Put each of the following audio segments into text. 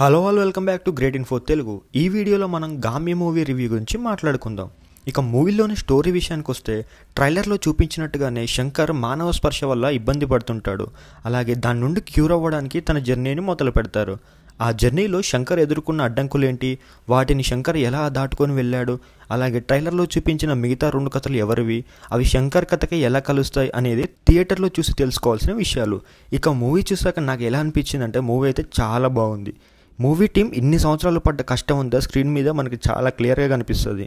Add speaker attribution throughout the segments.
Speaker 1: hello all welcome back to great in four Telugu ఈ వీడియోలో మనం గామ్య మూవీ రివ్యూ గురించి మాట్లాడుకుందాం ఇక మూవీలోని స్టోరీ విషయానికి వస్తే ట్రైలర్లో చూపించినట్టుగానే శంకర్ మానవ స్పర్శ వల్ల ఇబ్బంది పడుతుంటాడు అలాగే దాని నుండి క్యూర్ అవ్వడానికి తన జర్నీని మొదలు పెడతారు ఆ జర్నీలో శంకర్ ఎదుర్కొన్న అడ్డంకులేంటి వాటిని శంకర్ ఎలా దాటుకొని వెళ్ళాడు అలాగే ట్రైలర్లో చూపించిన మిగతా రెండు కథలు ఎవరివి అవి శంకర్ కథకి ఎలా కలుస్తాయి అనేది థియేటర్లో చూసి తెలుసుకోవాల్సిన విషయాలు ఇక మూవీ చూసాక నాకు ఎలా అనిపించిందంటే మూవీ అయితే చాలా బాగుంది మూవీ టీం ఇన్ని సంవత్సరాలు పడ్డ కష్టం ఉందా స్క్రీన్ మీద మనకి చాలా క్లియర్గా కనిపిస్తుంది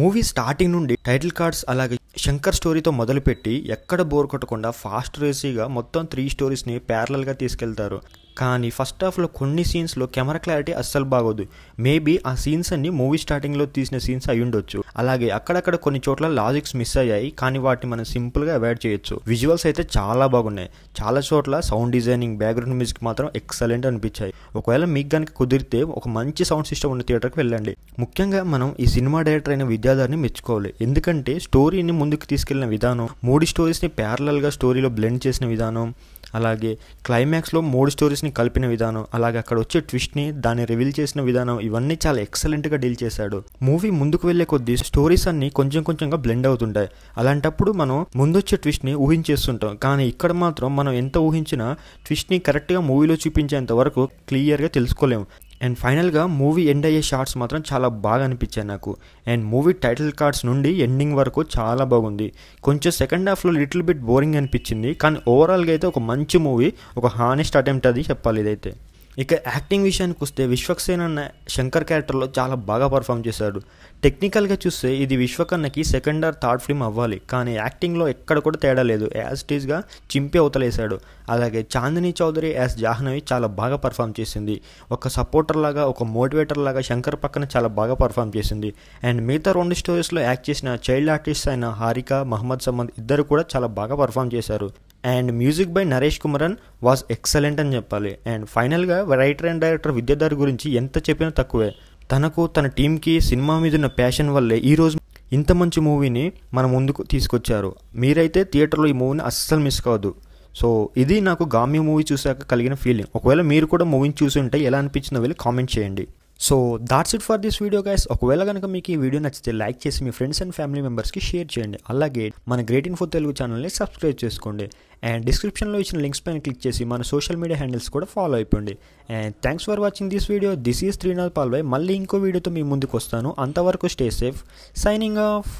Speaker 1: మూవీ స్టార్టింగ్ నుండి టైటిల్ కార్డ్స్ అలాగే శంకర్ స్టోరీతో మొదలుపెట్టి ఎక్కడ బోర్ కొట్టకుండా ఫాస్ట్ రేసీగా మొత్తం త్రీ స్టోరీస్ని ప్యారలల్గా తీసుకెళ్తారు కానీ ఫస్ట్ హాఫ్లో కొన్ని సీన్స్లో కెమెరా క్లారిటీ అస్సలు బాగోదు మేబీ ఆ సీన్స్ అన్ని మూవీ స్టార్టింగ్లో తీసిన సీన్స్ అయి ఉండొచ్చు అలాగే అక్కడక్కడ కొన్ని చోట్ల లాజిక్స్ మిస్ అయ్యాయి కానీ వాటిని మనం సింపుల్గా అవాయిడ్ చేయొచ్చు విజువల్స్ అయితే చాలా బాగున్నాయి చాలా చోట్ల సౌండ్ డిజైనింగ్ బ్యాక్గ్రౌండ్ మ్యూజిక్ మాత్రం ఎక్సలెంట్ అనిపించాయి ఒకవేళ మీకు కనుక కుదిరితే ఒక మంచి సౌండ్ సిస్టమ్ ఉన్న థియేటర్కి వెళ్ళండి ముఖ్యంగా మనం ఈ సినిమా డైరెక్టర్ అయిన విద్యాధారిని మెచ్చుకోవాలి ఎందుకంటే స్టోరీని ముందు ముందుకు తీసుకెళ్లిన విధానం మూడు స్టోరీస్ని ప్యారలల్గా స్టోరీలో బ్లెండ్ చేసిన విధానం అలాగే క్లైమాక్స్లో మూడు స్టోరీస్ని కలిపిన విధానం అలాగే అక్కడ వచ్చే ట్విస్ట్ని దాన్ని రివీల్ చేసిన విధానం ఇవన్నీ చాలా ఎక్సలెంట్గా డీల్ చేశాడు మూవీ ముందుకు వెళ్లే కొద్దీ స్టోరీస్ అన్ని కొంచెం కొంచెంగా బ్లెండ్ అవుతుంటాయి అలాంటప్పుడు మనం ముందొచ్చే ట్విస్ట్ని ఊహించేస్తుంటాం కానీ ఇక్కడ మాత్రం మనం ఎంత ఊహించినా ట్విస్ట్ని కరెక్ట్గా మూవీలో చూపించేంత వరకు క్లియర్గా తెలుసుకోలేము అండ్ ఫైనల్గా మూవీ ఎండ్ అయ్యే షార్ట్స్ మాత్రం చాలా బాగా అనిపించాయి నాకు అండ్ మూవీ టైటిల్ కార్డ్స్ నుండి ఎండింగ్ వరకు చాలా బాగుంది కొంచెం సెకండ్ హాఫ్లో లిటిల్ బిట్ బోరింగ్ అనిపించింది కానీ ఓవరాల్గా అయితే ఒక మంచి మూవీ ఒక హానెస్ట్ అటెంప్ట్ అది చెప్పాలి ఇదైతే ఇక యాక్టింగ్ విషయానికి వస్తే విశ్వక్సేన్ అన్న శంకర్ క్యారెక్టర్లో చాలా బాగా పర్ఫామ్ చేశాడు టెక్నికల్గా చూస్తే ఇది విశ్వకన్నకి సెకండ్ ఆర్ థర్డ్ ఫిల్మ్ అవ్వాలి కానీ యాక్టింగ్లో ఎక్కడ కూడా తేడా లేదు యాజ్ టీజ్గా చింపి అవతలేశాడు అలాగే చాందిని చౌదరి యాజ్ జాహ్నవి చాలా బాగా పర్ఫామ్ చేసింది ఒక సపోర్టర్ లాగా ఒక మోటివేటర్ లాగా శంకర్ పక్కన చాలా బాగా పర్ఫామ్ చేసింది అండ్ మిగతా రెండు స్టోరీస్లో యాక్ట్ చేసిన చైల్డ్ ఆర్టిస్ట్ అయిన హారిక మహమ్మద్ సమ్మద్ ఇద్దరు కూడా చాలా బాగా పర్ఫామ్ చేశారు and music by Naresh Kumaran was excellent అని చెప్పాలి అండ్ ఫైనల్గా రైటర్ అండ్ డైరెక్టర్ విద్యాధర్ గురించి ఎంత చెప్పినా తక్కువే తనకు తన టీంకి సినిమా మీద ఉన్న ప్యాషన్ వల్లే ఈరోజు ఇంత మంచి మూవీని మన ముందుకు తీసుకొచ్చారు మీరైతే థియేటర్లో ఈ మూవీని అస్సలు మిస్ కావద్దు సో ఇది నాకు గామ్య మూవీ చూశాక కలిగిన ఫీలింగ్ ఒకవేళ మీరు కూడా మూవీని చూసి ఉంటే ఎలా అనిపించిందో వెళ్ళి కామెంట్ చేయండి so that's it for this video guys ఒకవేళ కనుక మీకు ఈ వీడియో నచ్చితే లైక్ చేసి మీ ఫ్రెండ్స్ అండ్ ఫ్యామిలీ మెంబర్స్కి షేర్ చేయండి అలాగే మన గ్రేట్ ఇన్ఫో తెలుగు ఛానల్ని సబ్స్క్రైబ్ చేసుకోండి అండ్ డిస్క్రిప్షన్లో ఇచ్చిన లింక్స్ పైన క్లిక్ చేసి మన సోషల్ మీడియా హ్యాండిల్స్ కూడా ఫాలో అయిపోండి and thanks for watching this video this is Trinath Palvai మళ్ళీ ఇంకో వీడియోతో మీ ముందుకు వస్తాను అంతవరకు స్టే సేఫ్ సైనింగ్ ఆఫ్